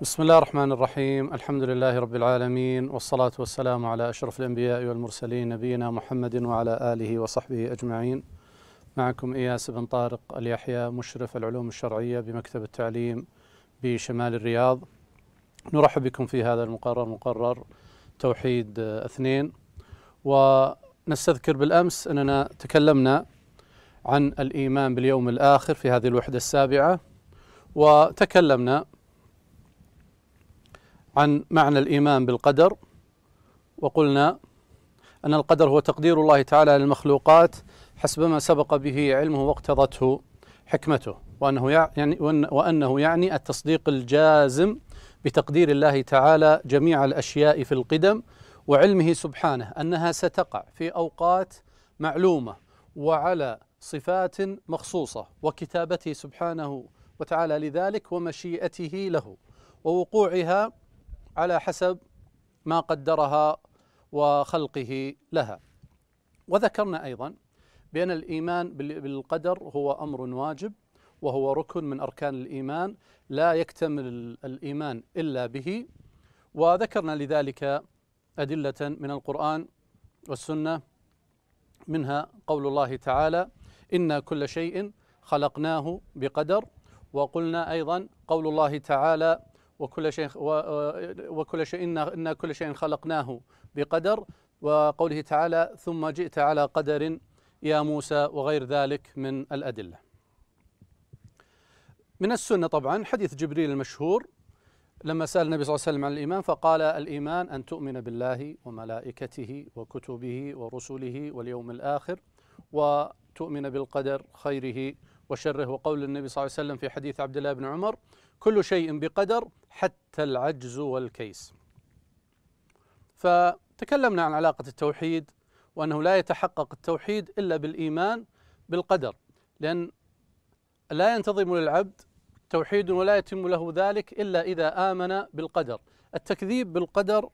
بسم الله الرحمن الرحيم الحمد لله رب العالمين والصلاة والسلام على أشرف الأنبياء والمرسلين نبينا محمد وعلى آله وصحبه أجمعين معكم إياس بن طارق اليحيى مشرف العلوم الشرعية بمكتب التعليم بشمال الرياض نرحب بكم في هذا المقرر مقرر توحيد اثنين ونستذكر بالأمس أننا تكلمنا عن الإيمان باليوم الآخر في هذه الوحدة السابعة وتكلمنا عن معنى الإيمان بالقدر وقلنا أن القدر هو تقدير الله تعالى للمخلوقات حسب ما سبق به علمه واقتضته حكمته وأنه يعني, وأنه يعني التصديق الجازم بتقدير الله تعالى جميع الأشياء في القدم وعلمه سبحانه أنها ستقع في أوقات معلومة وعلى صفات مخصوصة وكتابته سبحانه وتعالى لذلك ومشيئته له ووقوعها على حسب ما قدرها وخلقه لها وذكرنا ايضا بان الايمان بالقدر هو امر واجب وهو ركن من اركان الايمان لا يكتمل الايمان الا به وذكرنا لذلك ادله من القران والسنه منها قول الله تعالى انا كل شيء خلقناه بقدر وقلنا ايضا قول الله تعالى وكل شيء وكل شيء إن, إن كل شيء خلقناه بقدر وقوله تعالى ثم جئت على قدر يا موسى وغير ذلك من الأدلة من السنة طبعا حديث جبريل المشهور لما سأل النبي صلى الله عليه وسلم عن الإيمان فقال الإيمان أن تؤمن بالله وملائكته وكتبه ورسله واليوم الآخر وتؤمن بالقدر خيره وشره وقول النبي صلى الله عليه وسلم في حديث عبد الله بن عمر كل شيء بقدر حتى العجز والكيس فتكلمنا عن علاقة التوحيد وأنه لا يتحقق التوحيد إلا بالإيمان بالقدر لأن لا ينتظم للعبد توحيد ولا يتم له ذلك إلا إذا آمن بالقدر التكذيب بالقدر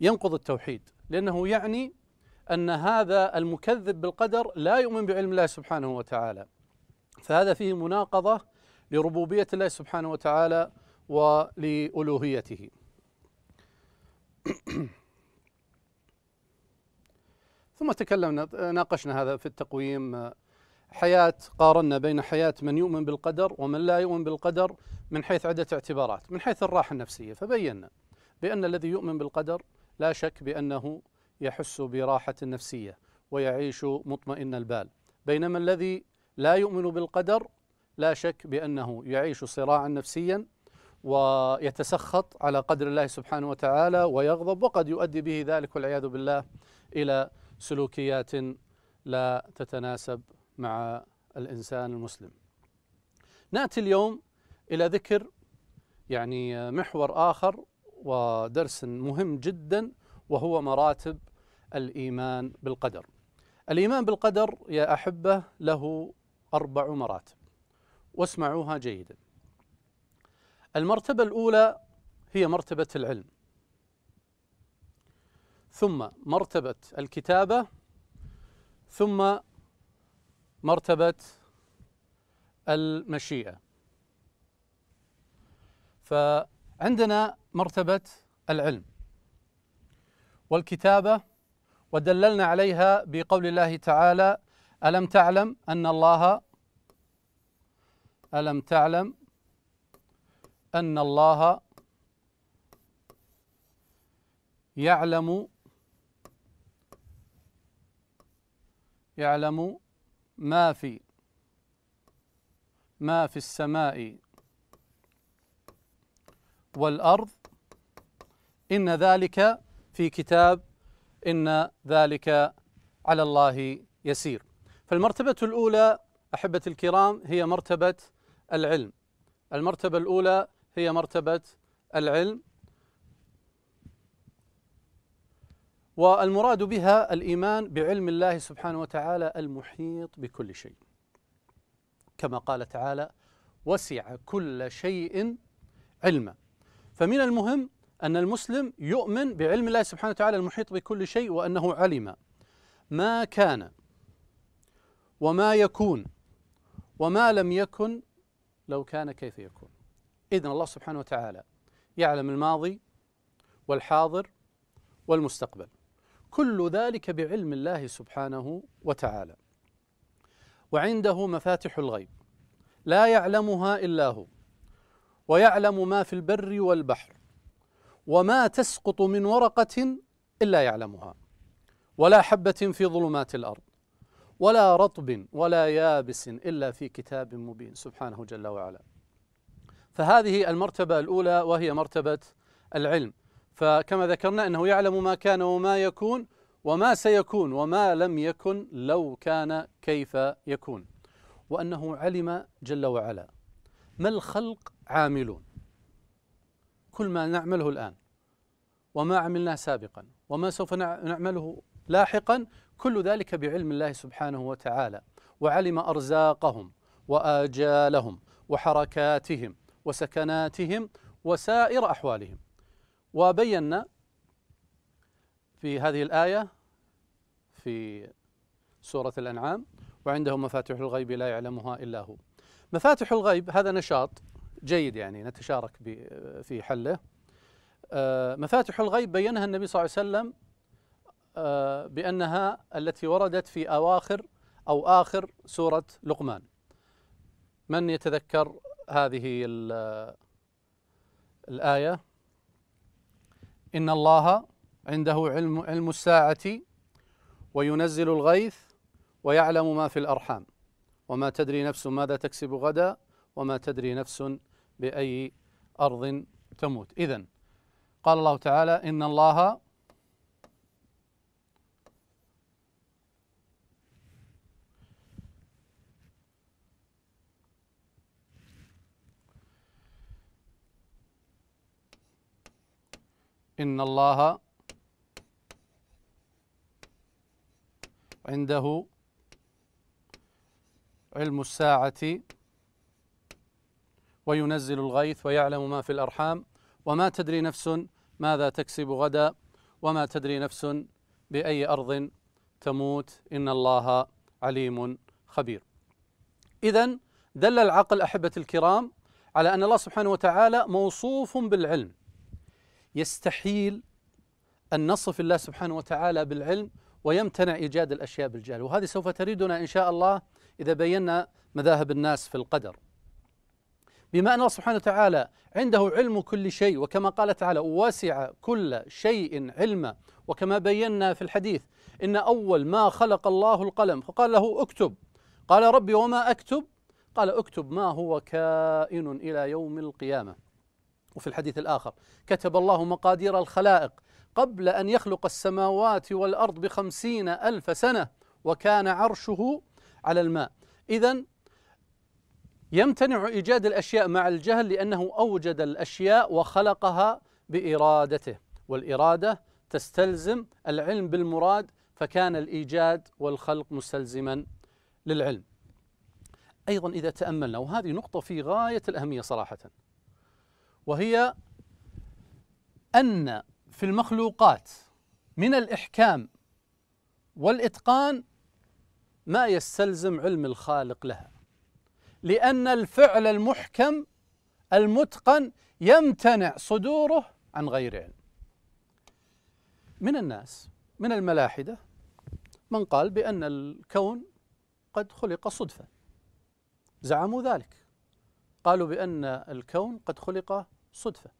ينقض التوحيد لأنه يعني أن هذا المكذب بالقدر لا يؤمن بعلم الله سبحانه وتعالى فهذا فيه مناقضة لربوبية الله سبحانه وتعالى ولألوهيته ثم تكلمنا ناقشنا هذا في التقويم حياة قارنا بين حياة من يؤمن بالقدر ومن لا يؤمن بالقدر من حيث عدة اعتبارات من حيث الراحة النفسية فبينا بأن الذي يؤمن بالقدر لا شك بأنه يحس براحة نفسية ويعيش مطمئن البال بينما الذي لا يؤمن بالقدر لا شك بأنه يعيش صراعا نفسيا ويتسخط على قدر الله سبحانه وتعالى ويغضب وقد يؤدي به ذلك والعياذ بالله إلى سلوكيات لا تتناسب مع الإنسان المسلم نأتي اليوم إلى ذكر يعني محور آخر ودرس مهم جدا وهو مراتب الإيمان بالقدر الإيمان بالقدر يا أحبة له أربع مراتب واسمعوها جيدا المرتبة الأولى هي مرتبة العلم ثم مرتبة الكتابة ثم مرتبة المشيئة فعندنا مرتبة العلم والكتابة ودللنا عليها بقول الله تعالى ألم تعلم أن الله ألم تعلم أن الله يعلم يعلم ما في ما في السماء والأرض إن ذلك في كتاب إن ذلك على الله يسير فالمرتبة الأولى أحبة الكرام هي مرتبة العلم المرتبة الأولى هي مرتبة العلم والمراد بها الإيمان بعلم الله سبحانه وتعالى المحيط بكل شيء كما قال تعالى وسع كل شيء علما فمن المهم أن المسلم يؤمن بعلم الله سبحانه وتعالى المحيط بكل شيء وأنه علم ما كان وما يكون وما لم يكن لو كان كيف يكون إذن الله سبحانه وتعالى يعلم الماضي والحاضر والمستقبل كل ذلك بعلم الله سبحانه وتعالى وعنده مفاتح الغيب لا يعلمها الا هو ويعلم ما في البر والبحر وما تسقط من ورقه الا يعلمها ولا حبه في ظلمات الارض ولا رطب ولا يابس الا في كتاب مبين سبحانه جل وعلا فهذه المرتبة الأولى وهي مرتبة العلم فكما ذكرنا أنه يعلم ما كان وما يكون وما سيكون وما لم يكن لو كان كيف يكون وأنه علم جل وعلا ما الخلق عاملون كل ما نعمله الآن وما عملناه سابقا وما سوف نعمله لاحقا كل ذلك بعلم الله سبحانه وتعالى وعلم أرزاقهم وآجالهم وحركاتهم وسكناتهم وسائر أحوالهم وبينا في هذه الآية في سورة الأنعام وعنده مفاتح الغيب لا يعلمها إلا هو مفاتح الغيب هذا نشاط جيد يعني نتشارك في حله آه، مفاتح الغيب بينها النبي صلى الله عليه وسلم آه، بأنها التي وردت في أواخر أو آخر سورة لقمان من يتذكر هذه الآية إن الله عنده علم علم الساعة وينزل الغيث ويعلم ما في الأرحام وما تدري نفس ماذا تكسب غدا وما تدري نفس بأي أرض تموت إذا قال الله تعالى إن الله إن الله عنده علم الساعة وينزل الغيث ويعلم ما في الأرحام وما تدري نفس ماذا تكسب غدا وما تدري نفس بأي أرض تموت إن الله عليم خبير إذا دل العقل أحبة الكرام على أن الله سبحانه وتعالى موصوف بالعلم يستحيل أن نصف الله سبحانه وتعالى بالعلم ويمتنع إيجاد الأشياء بالجهل وهذه سوف تريدنا إن شاء الله إذا بينا مذاهب الناس في القدر بما أن الله سبحانه وتعالى عنده علم كل شيء وكما قال تعالى وسع كل شيء علما وكما بينا في الحديث إن أول ما خلق الله القلم فقال له اكتب قال ربي وما أكتب قال اكتب ما هو كائن إلى يوم القيامة وفي الحديث الآخر كتب الله مقادير الخلائق قبل أن يخلق السماوات والأرض بخمسين ألف سنة وكان عرشه على الماء إذا يمتنع إيجاد الأشياء مع الجهل لأنه أوجد الأشياء وخلقها بإرادته والإرادة تستلزم العلم بالمراد فكان الإيجاد والخلق مستلزما للعلم أيضا إذا تأملنا وهذه نقطة في غاية الأهمية صراحة وهي أن في المخلوقات من الإحكام والإتقان ما يستلزم علم الخالق لها لأن الفعل المحكم المتقن يمتنع صدوره عن غير علم من الناس من الملاحدة من قال بأن الكون قد خلق صدفة زعموا ذلك قالوا بأن الكون قد خلق صدفة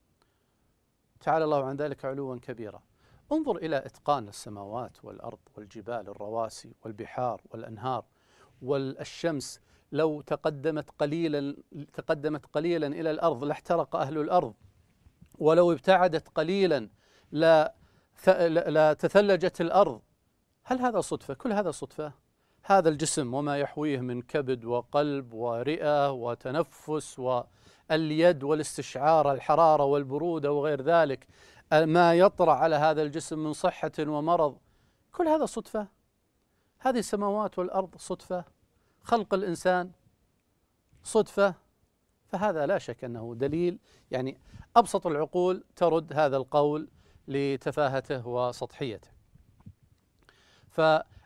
تعالى الله عن ذلك علوا كبيرا انظر إلى إتقان السماوات والأرض والجبال الرواسي والبحار والأنهار والشمس لو تقدمت قليلا تقدمت قليلا إلى الأرض لاحترق أهل الأرض ولو ابتعدت قليلا لا تثلجت الأرض هل هذا صدفة؟ كل هذا صدفة؟ هذا الجسم وما يحويه من كبد وقلب ورئه وتنفس واليد والاستشعار الحراره والبروده وغير ذلك ما يطرا على هذا الجسم من صحه ومرض كل هذا صدفه هذه السماوات والارض صدفه خلق الانسان صدفه فهذا لا شك انه دليل يعني ابسط العقول ترد هذا القول لتفاهته وسطحيته ف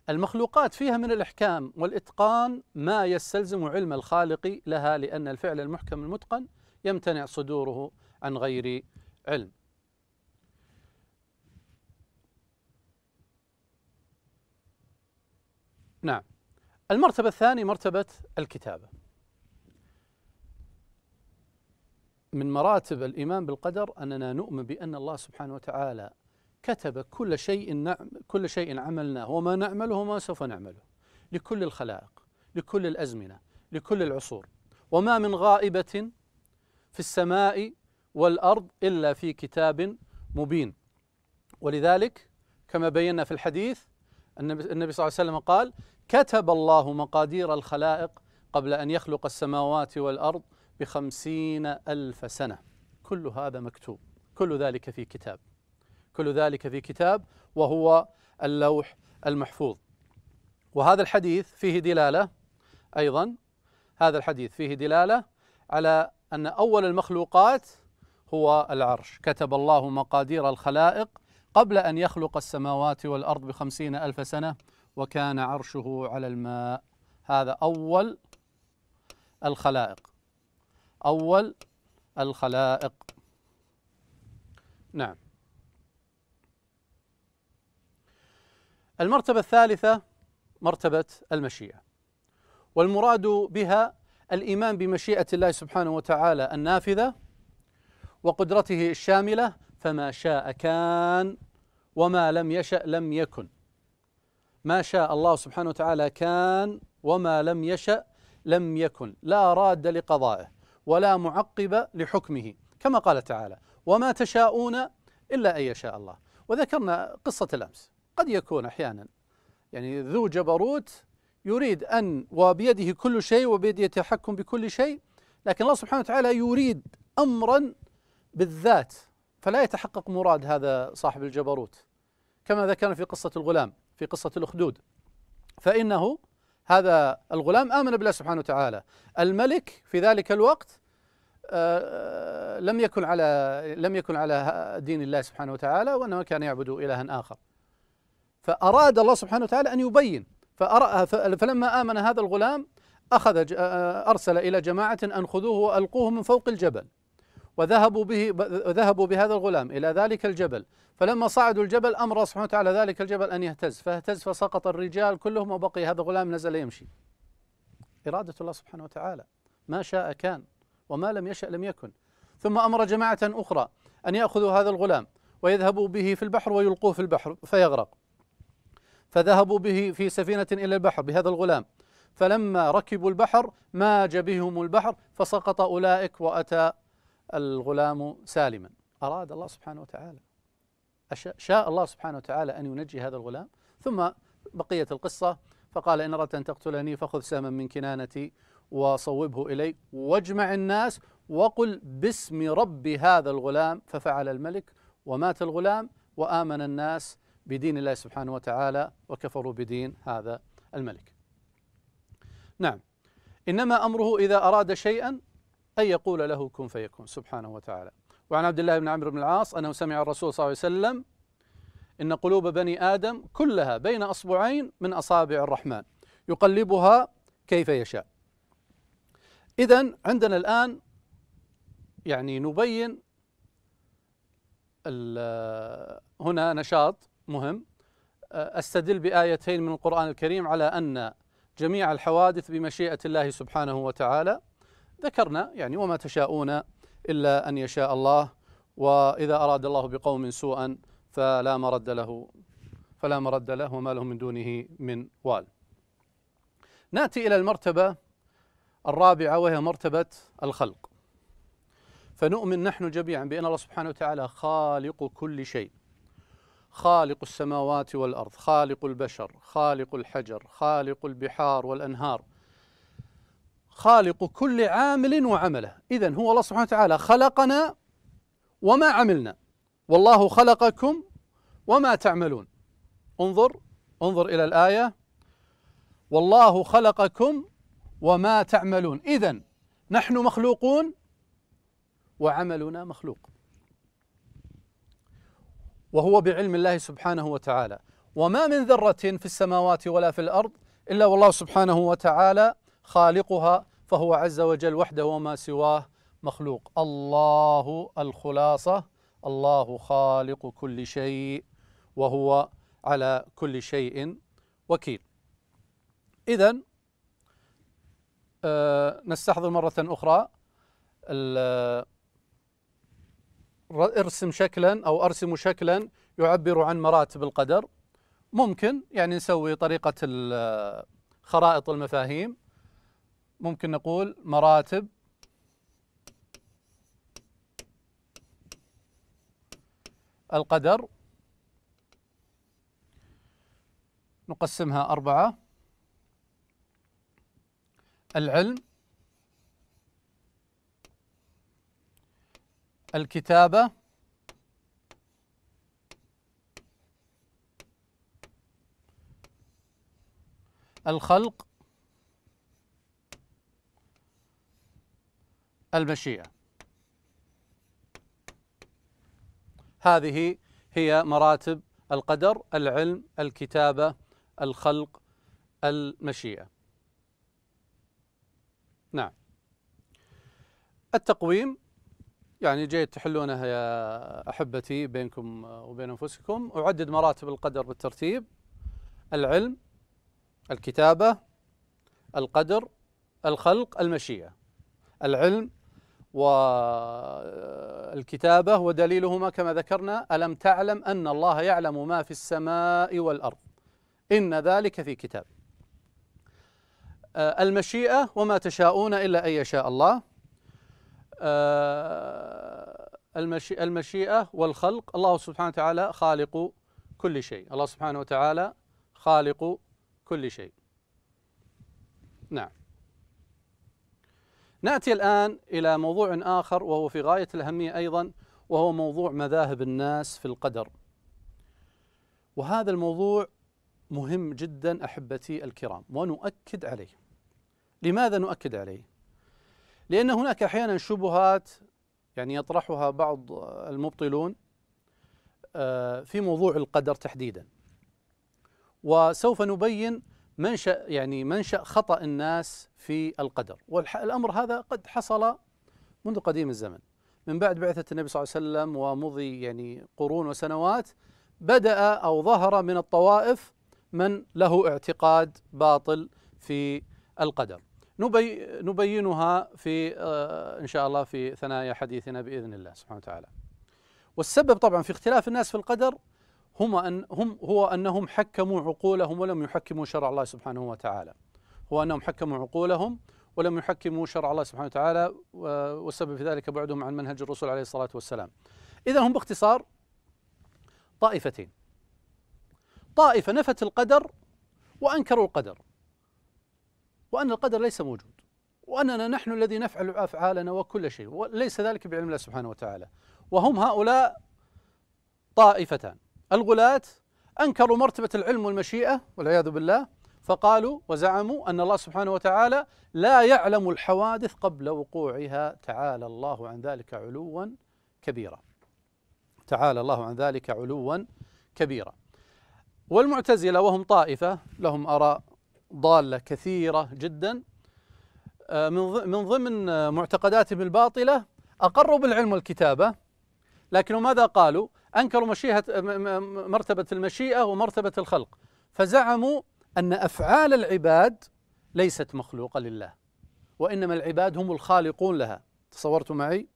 المخلوقات فيها من الإحكام والإتقان ما يستلزم علم الخالق لها لأن الفعل المحكم المتقن يمتنع صدوره عن غير علم نعم المرتبة الثانية مرتبة الكتابة من مراتب الإيمان بالقدر أننا نؤمن بأن الله سبحانه وتعالى كتب كل شيء كل شيء عملناه وما نعمله وما سوف نعمله لكل الخلائق لكل الازمنه لكل العصور وما من غائبه في السماء والارض الا في كتاب مبين ولذلك كما بينا في الحديث النبي صلى الله عليه وسلم قال كتب الله مقادير الخلائق قبل أن يخلق السماوات والأرض بخمسين ألف سنة كل هذا مكتوب كل ذلك في كتاب كل ذلك في كتاب وهو اللوح المحفوظ وهذا الحديث فيه دلاله ايضا هذا الحديث فيه دلاله على ان اول المخلوقات هو العرش كتب الله مقادير الخلائق قبل ان يخلق السماوات والارض بخمسين الف سنه وكان عرشه على الماء هذا اول الخلائق اول الخلائق نعم المرتبة الثالثة مرتبة المشيئة والمراد بها الإيمان بمشيئة الله سبحانه وتعالى النافذة وقدرته الشاملة فما شاء كان وما لم يشأ لم يكن ما شاء الله سبحانه وتعالى كان وما لم يشأ لم يكن لا راد لقضائه ولا معقب لحكمه كما قال تعالى وما تشاءون إلا أن يشاء الله وذكرنا قصة الأمس قد يكون أحيانا يعني ذو جبروت يريد أن وبيده كل شيء وبيده يتحكم بكل شيء لكن الله سبحانه وتعالى يريد أمرا بالذات فلا يتحقق مراد هذا صاحب الجبروت كما ذكرنا في قصة الغلام في قصة الأخدود فإنه هذا الغلام آمن بالله سبحانه وتعالى الملك في ذلك الوقت آه، آه، لم يكن على لم يكن على دين الله سبحانه وتعالى وانما كان يعبد الها اخر فأراد الله سبحانه وتعالى أن يبين فلما آمن هذا الغلام أخذ آه، أرسل إلى جماعة أن خذوه وألقوه من فوق الجبل وذهبوا به ذهبوا بهذا الغلام إلى ذلك الجبل فلما صعدوا الجبل أمر الله سبحانه وتعالى ذلك الجبل أن يهتز فاهتز فسقط الرجال كلهم وبقي هذا الغلام نزل يمشي إرادة الله سبحانه وتعالى ما شاء كان وما لم يشأ لم يكن ثم أمر جماعة أخرى أن يأخذوا هذا الغلام ويذهبوا به في البحر ويلقوه في البحر فيغرق فذهبوا به في سفينة إلى البحر بهذا الغلام فلما ركبوا البحر ماج بهم البحر فسقط أولئك وأتى الغلام سالما أراد الله سبحانه وتعالى شاء الله سبحانه وتعالى أن ينجي هذا الغلام ثم بقية القصة فقال إن أردت أن تقتلني فخذ سهما من كنانتي وصوبه إلي واجمع الناس وقل باسم رب هذا الغلام ففعل الملك ومات الغلام وآمن الناس بدين الله سبحانه وتعالى وكفروا بدين هذا الملك نعم إنما أمره إذا أراد شيئا أن يقول له كن فيكون سبحانه وتعالى وعن عبد الله بن عمرو بن العاص أنه سمع الرسول صلى الله عليه وسلم إن قلوب بني آدم كلها بين أصبعين من أصابع الرحمن يقلبها كيف يشاء إذا عندنا الآن يعني نبين هنا نشاط مهم استدل بايتين من القران الكريم على ان جميع الحوادث بمشيئه الله سبحانه وتعالى ذكرنا يعني وما تشاءون الا ان يشاء الله واذا اراد الله بقوم سوءا فلا مرد له فلا مرد له وما لهم من دونه من وال. ناتي الى المرتبه الرابعه وهي مرتبه الخلق. فنؤمن نحن جميعا بان الله سبحانه وتعالى خالق كل شيء. خالق السماوات والارض خالق البشر خالق الحجر خالق البحار والانهار خالق كل عامل وعمله اذا هو الله سبحانه وتعالى خلقنا وما عملنا والله خلقكم وما تعملون انظر انظر الى الايه والله خلقكم وما تعملون اذا نحن مخلوقون وعملنا مخلوق وهو بعلم الله سبحانه وتعالى وما من ذرة في السماوات ولا في الأرض إلا والله سبحانه وتعالى خالقها فهو عز وجل وحده وما سواه مخلوق الله الخلاصة الله خالق كل شيء وهو على كل شيء وكيل إذا آه، نستحضر مرة أخرى ارسم شكلا أو أرسم شكلا يعبر عن مراتب القدر ممكن يعني نسوي طريقة خرائط المفاهيم ممكن نقول مراتب القدر نقسمها أربعة العلم الكتابة الخلق المشيئة هذه هي مراتب القدر العلم الكتابة الخلق المشيئة نعم التقويم يعني جيد تحلونها يا أحبتي بينكم وبين أنفسكم أعدد مراتب القدر بالترتيب العلم الكتابة القدر الخلق المشيئة العلم والكتابة آه، ودليلهما كما ذكرنا ألم تعلم أن الله يعلم ما في السماء والأرض إن ذلك في كتاب آه، المشيئة وما تشاءون إلا أن يشاء الله آه، المشيئة والخلق الله سبحانه وتعالى خالق كل شيء الله سبحانه وتعالى خالق كل شيء نعم ناتي الان الى موضوع اخر وهو في غايه الاهميه ايضا وهو موضوع مذاهب الناس في القدر. وهذا الموضوع مهم جدا احبتي الكرام ونؤكد عليه. لماذا نؤكد عليه؟ لأن هناك أحيانا شبهات يعني يطرحها بعض المبطلون آه، في موضوع القدر تحديدا وسوف نبين منشأ يعني منشأ خطأ الناس في القدر والأمر هذا قد حصل منذ قديم الزمن من بعد بعثة النبي صلى الله عليه وسلم ومضي يعني قرون وسنوات بدأ أو ظهر من الطوائف من له اعتقاد باطل في القدر نبي نبينها في آه، إن شاء الله في ثنايا حديثنا بإذن الله سبحانه وتعالى والسبب طبعا في اختلاف الناس في القدر هم أن هم هو أنهم حكموا عقولهم ولم يحكموا شرع الله سبحانه وتعالى هو أنهم حكموا عقولهم ولم يحكموا شرع الله سبحانه وتعالى والسبب في ذلك بعدهم عن منهج الرسول عليه الصلاة والسلام إذا هم باختصار طائفتين طائفة نفت القدر وأنكروا القدر وأن القدر ليس موجود وأننا نحن الذي نفعل أفعالنا وكل شيء وليس ذلك بعلم الله سبحانه وتعالى وهم هؤلاء طائفتان الغلاة أنكروا مرتبة العلم والمشيئة والعياذ بالله فقالوا وزعموا أن الله سبحانه وتعالى لا يعلم الحوادث قبل وقوعها تعالى الله عن ذلك علوا كبيرا تعالى الله عن ذلك علوا كبيرا والمعتزلة وهم طائفة لهم آراء ضالة كثيرة جدا آه، من ضمن معتقداتهم الباطلة أقروا بالعلم والكتابة لكن ماذا قالوا أنكروا مشيئة مرتبة المشيئة ومرتبة الخلق فزعموا أن أفعال العباد ليست مخلوقة لله وإنما العباد هم الخالقون لها تصورتوا معي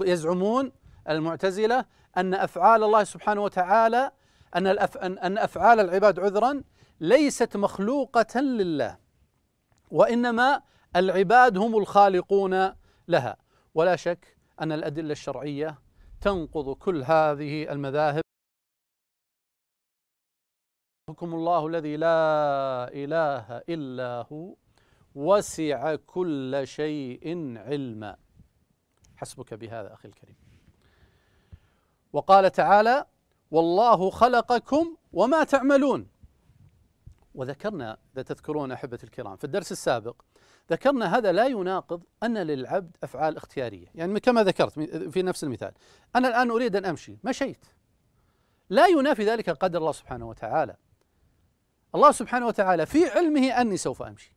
يزعمون المعتزلة أن أفعال الله سبحانه وتعالى أن أن أفعال العباد عذرا ليست مخلوقة لله وإنما العباد هم الخالقون لها ولا شك أن الأدلة الشرعية تنقض كل هذه المذاهب حكم الله الذي لا إله إلا هو وسع كل شيء علما حسبك بهذا أخي الكريم وقال تعالى والله خلقكم وما تعملون وذكرنا إذا تذكرون أحبة الكرام في الدرس السابق ذكرنا هذا لا يناقض أن للعبد أفعال اختيارية يعني كما ذكرت في نفس المثال أنا الآن أريد أن أمشي مشيت لا ينافي ذلك قدر الله سبحانه وتعالى الله سبحانه وتعالى في علمه أني سوف أمشي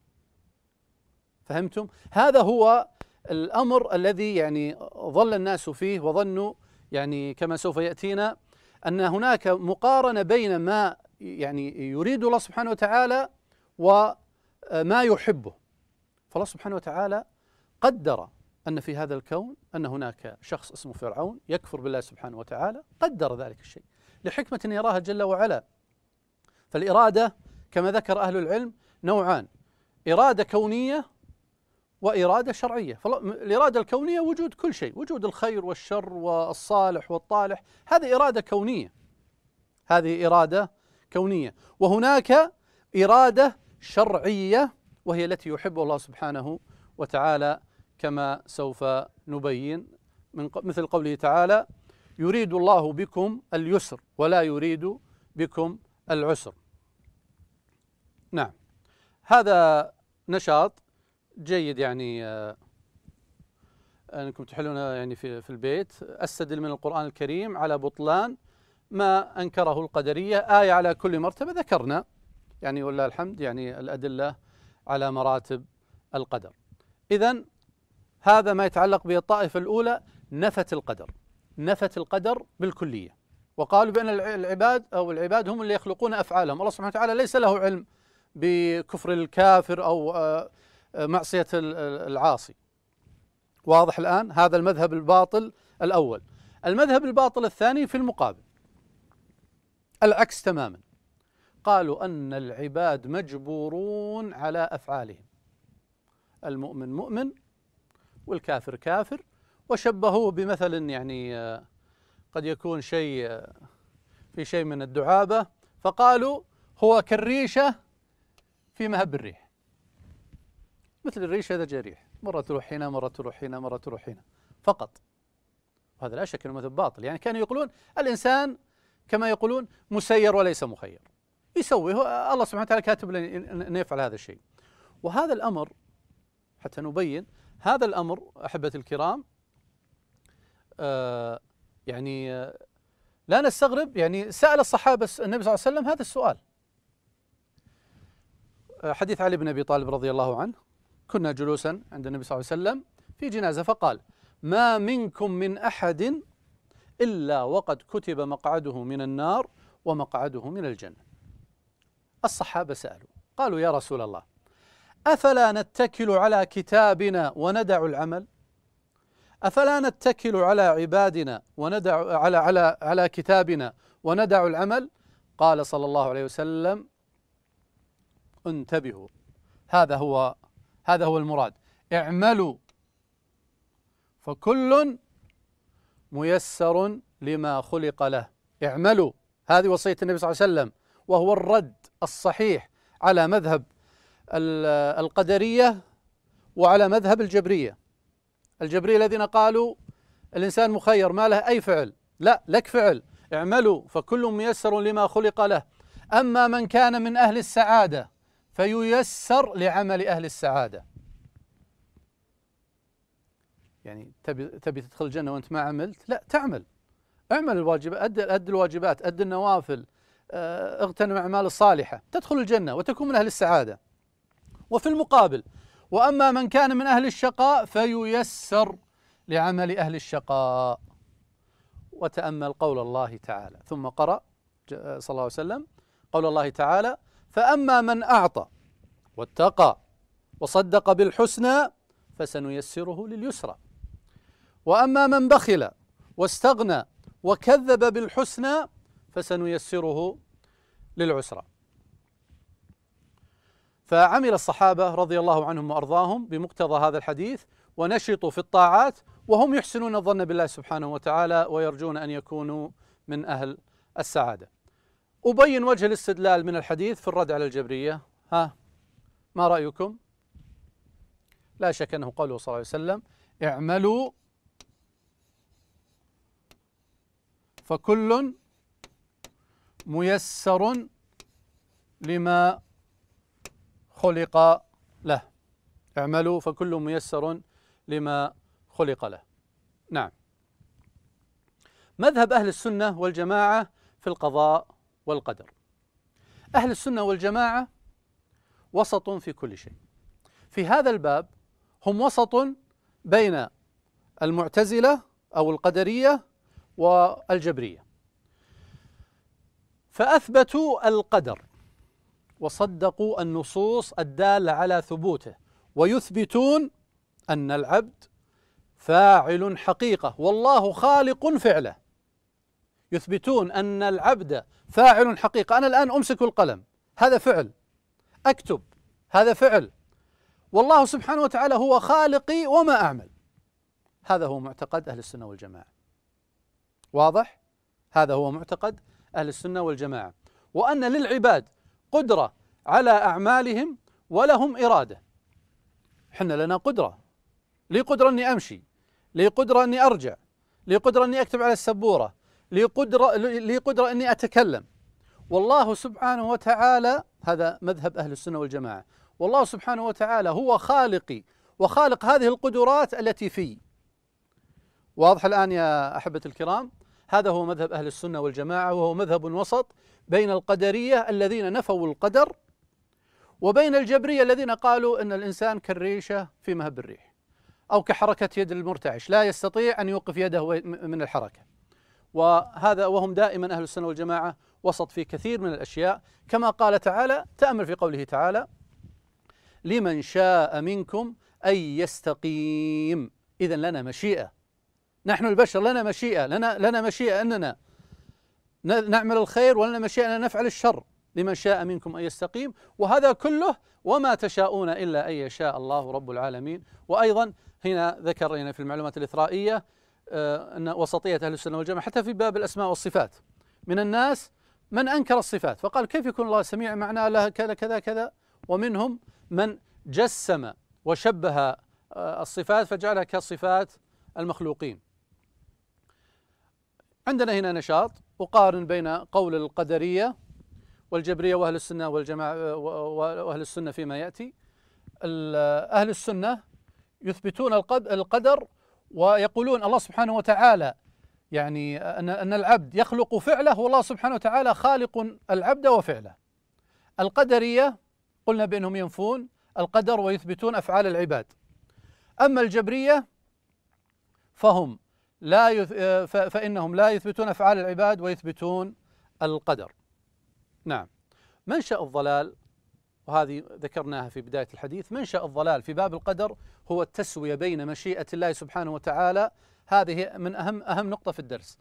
فهمتم؟ هذا هو الأمر الذي يعني ظل الناس فيه وظنوا يعني كما سوف يأتينا أن هناك مقارنة بين ما يعني يريد الله سبحانه وتعالى وما آه، يحبه فالله سبحانه وتعالى قدر أن في هذا الكون أن هناك شخص اسمه فرعون يكفر بالله سبحانه وتعالى قدر ذلك الشيء لحكمة يراها جل وعلا فالإرادة كما ذكر أهل العلم نوعان إرادة كونية وإرادة شرعية الإرادة الكونية وجود كل شيء وجود الخير والشر والصالح والطالح هذه إرادة كونية هذه إرادة كونية وهناك إرادة شرعية وهي التي يحبها الله سبحانه وتعالى كما سوف نبين من مثل قوله تعالى يريد الله بكم اليسر ولا يريد بكم العسر نعم هذا نشاط جيد يعني آه، انكم تحلون يعني في البيت استدل من القران الكريم على بطلان ما أنكره القدرية آية على كل مرتبة ذكرنا يعني ولله الحمد يعني الأدلة على مراتب القدر إذا هذا ما يتعلق به الطائفة الأولى نفت القدر نفت القدر بالكلية وقالوا بأن العباد أو العباد هم اللي يخلقون أفعالهم الله سبحانه وتعالى ليس له علم بكفر الكافر أو آه، آه، معصية العاصي واضح الآن هذا المذهب الباطل الأول المذهب الباطل الثاني في المقابل العكس تماما قالوا أن العباد مجبورون على أفعالهم المؤمن مؤمن والكافر كافر وشبهوه بمثل يعني آه، قد يكون شيء آه، في شيء من الدعابة فقالوا هو كالريشة في مهب الريح مثل الريشة إذا جاء ريح مرة تروح هنا مرة تروح هنا مرة تروح هنا فقط وهذا لا شك أنه مثل باطل يعني كانوا يقولون الإنسان كما يقولون مسير وليس مخير يسوي هو الله سبحانه وتعالى كاتب لنا أن يفعل هذا الشيء وهذا الأمر حتى نبين هذا الأمر أحبة الكرام آه يعني آه، لا نستغرب يعني سأل الصحابة النبي صلى الله عليه وسلم هذا السؤال آه، حديث علي بن أبي طالب رضي الله عنه كنا جلوسا عند النبي صلى الله عليه وسلم في جنازة فقال ما منكم من أحد إلا وقد كتب مقعده من النار ومقعده من الجنة الصحابة سألوا قالوا يا رسول الله أفلا نتكل على كتابنا وندع العمل أفلا نتكل على عبادنا وندع على على على كتابنا وندع العمل قال صلى الله عليه وسلم انتبهوا هذا هو هذا هو المراد اعملوا فكل ميسر لما خلق له اعملوا هذه وصية النبي صلى الله عليه وسلم وهو الرد الصحيح على مذهب القدرية وعلى مذهب الجبرية الجبرية الذين قالوا الإنسان مخير ما له أي فعل لا لك فعل اعملوا فكل ميسر لما خلق له أما من كان من أهل السعادة فييسر لعمل أهل السعادة يعني تبي تبي تدخل الجنه وانت ما عملت لا تعمل اعمل الواجبات أد, أد الواجبات أد النوافل آه، اغتنم أعمال الصالحة تدخل الجنة وتكون من أهل السعادة وفي المقابل وأما من كان من أهل الشقاء فييسر لعمل أهل الشقاء وتأمل قول الله تعالى ثم قرأ آه، صلى الله عليه وسلم قول الله تعالى فأما من أعطى واتقى وصدق بالحسنى فسنيسره لليسرى واما من بخل واستغنى وكذب بالحسنى فسنيسره للعسرى فعمل الصحابه رضي الله عنهم وارضاهم بمقتضى هذا الحديث ونشطوا في الطاعات وهم يحسنون الظن بالله سبحانه وتعالى ويرجون ان يكونوا من اهل السعاده. ابين وجه الاستدلال من الحديث في الرد على الجبريه ها ما رايكم؟ لا شك انه قوله صلى الله عليه وسلم اعملوا فكل ميسر لما خلق له اعملوا فكل ميسر لما خلق له نعم مذهب أهل السنة والجماعة في القضاء والقدر أهل السنة والجماعة وسط في كل شيء في هذا الباب هم وسط بين المعتزلة أو القدرية والجبرية فأثبتوا القدر وصدقوا النصوص الدالة على ثبوته ويثبتون أن العبد فاعل حقيقة والله خالق فعله يثبتون أن العبد فاعل حقيقة أنا الآن أمسك القلم هذا فعل أكتب هذا فعل والله سبحانه وتعالى هو خالقي وما أعمل هذا هو معتقد أهل السنة والجماعة واضح؟ هذا هو معتقد أهل السنة والجماعة وأن للعباد قدرة على أعمالهم ولهم إرادة حنا لنا قدرة لي قدرة أني أمشي لي قدرة أني أرجع لي قدرة أني أكتب على السبورة لي قدرة, لي قدرة أني أتكلم والله سبحانه وتعالى هذا مذهب أهل السنة والجماعة والله سبحانه وتعالى هو خالقي وخالق هذه القدرات التي في واضح الآن يا أحبة الكرام هذا هو مذهب أهل السنة والجماعة وهو مذهب وسط بين القدرية الذين نفوا القدر وبين الجبرية الذين قالوا أن الإنسان كالريشة في مهب الريح أو كحركة يد المرتعش لا يستطيع أن يوقف يده من الحركة وهذا وهم دائما أهل السنة والجماعة وسط في كثير من الأشياء كما قال تعالى تأمل في قوله تعالى لمن شاء منكم أن يستقيم إذا لنا مشيئة نحن البشر لنا مشيئة لنا لنا مشيئة أننا نعمل الخير ولنا مشيئة أننا نفعل الشر لمن شاء منكم أن يستقيم وهذا كله وما تشاءون إلا أن يشاء الله رب العالمين وأيضا هنا ذكر هنا في المعلومات الإثرائية آه، أن وسطية أهل السنة والجماعة حتى في باب الأسماء والصفات من الناس من أنكر الصفات فقال كيف يكون الله سميع معناه له كذا كذا كذا ومنهم من جسم وشبه آه، الصفات فجعلها كصفات المخلوقين عندنا هنا نشاط أقارن بين قول القدرية والجبرية وأهل السنة والجماعة وأهل السنة فيما يأتي أهل السنة يثبتون القدر ويقولون الله سبحانه وتعالى يعني أن أن العبد يخلق فعله والله سبحانه وتعالى خالق العبد وفعله. القدرية قلنا بأنهم ينفون القدر ويثبتون أفعال العباد. أما الجبرية فهم لا يث... آه، فإنهم لا يثبتون أفعال العباد ويثبتون القدر نعم منشأ الضلال وهذه ذكرناها في بداية الحديث منشأ الضلال في باب القدر هو التسوية بين مشيئة الله سبحانه وتعالى هذه من أهم أهم نقطة في الدرس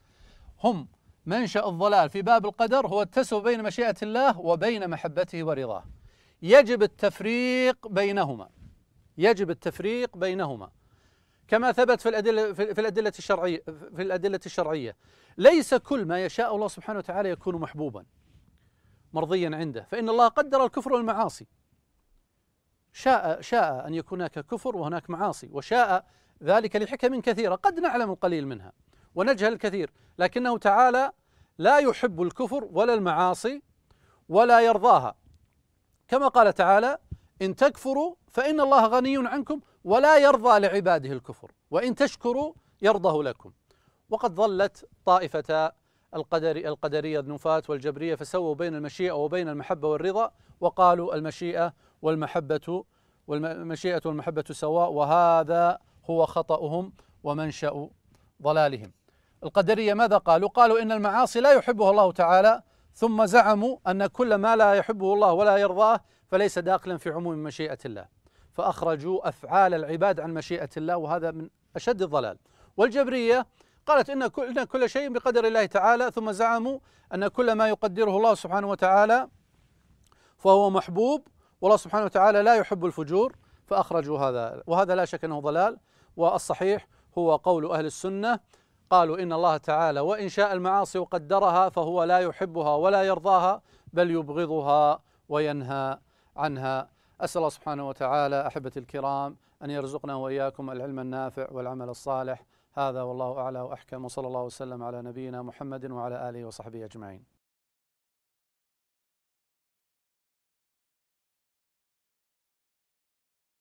هم منشأ الضلال في باب القدر هو التسوية بين مشيئة الله وبين محبته ورضاه يجب التفريق بينهما يجب التفريق بينهما كما ثبت في الأدلة في الأدلة الشرعية في الأدلة الشرعية ليس كل ما يشاء الله سبحانه وتعالى يكون محبوبا مرضيا عنده فإن الله قدر الكفر والمعاصي شاء شاء أن يكون هناك كفر وهناك معاصي وشاء ذلك لحكم كثيرة قد نعلم القليل منها ونجهل الكثير لكنه تعالى لا يحب الكفر ولا المعاصي ولا يرضاها كما قال تعالى إن تكفروا فإن الله غني عنكم ولا يرضى لعباده الكفر وإن تشكروا يرضه لكم وقد ظلت طائفة القدري القدرية النفاة والجبرية فسووا بين المشيئة وبين المحبة والرضا وقالوا المشيئة والمحبة والمشيئة والمحبة سواء وهذا هو خطأهم ومنشأ ضلالهم القدرية ماذا قالوا؟ قالوا إن المعاصي لا يحبها الله تعالى ثم زعموا أن كل ما لا يحبه الله ولا يرضاه فليس داخلا في عموم مشيئة الله فأخرجوا أفعال العباد عن مشيئة الله وهذا من أشد الضلال والجبرية قالت إن كل, إن كل شيء بقدر الله تعالى ثم زعموا أن كل ما يقدره الله سبحانه وتعالى فهو محبوب والله سبحانه وتعالى لا يحب الفجور فأخرجوا هذا وهذا لا شك أنه ضلال والصحيح هو قول أهل السنة قالوا إن الله تعالى وإن شاء المعاصي وقدرها فهو لا يحبها ولا يرضاها بل يبغضها وينهى عنها أسأل الله سبحانه وتعالى أحبتي الكرام أن يرزقنا وإياكم العلم النافع والعمل الصالح هذا والله أعلى وأحكم وصلى الله وسلم على نبينا محمد وعلى آله وصحبه أجمعين